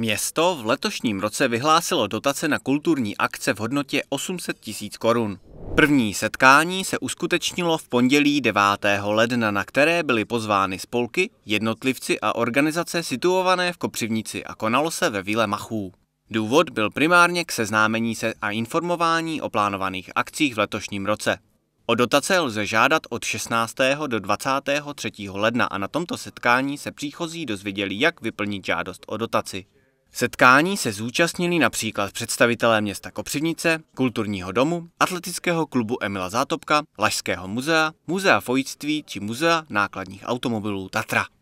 Město v letošním roce vyhlásilo dotace na kulturní akce v hodnotě 800 tisíc korun. První setkání se uskutečnilo v pondělí 9. ledna, na které byly pozvány spolky, jednotlivci a organizace situované v Kopřivnici a konalo se ve Vile Machů. Důvod byl primárně k seznámení se a informování o plánovaných akcích v letošním roce. O dotace lze žádat od 16. do 23. ledna a na tomto setkání se příchozí dozvěděli, jak vyplnit žádost o dotaci. Setkání se zúčastnili například představitelé města Kopřivnice, kulturního domu, atletického klubu Emila Zátopka, Lašského muzea, muzea fojictví či muzea nákladních automobilů Tatra.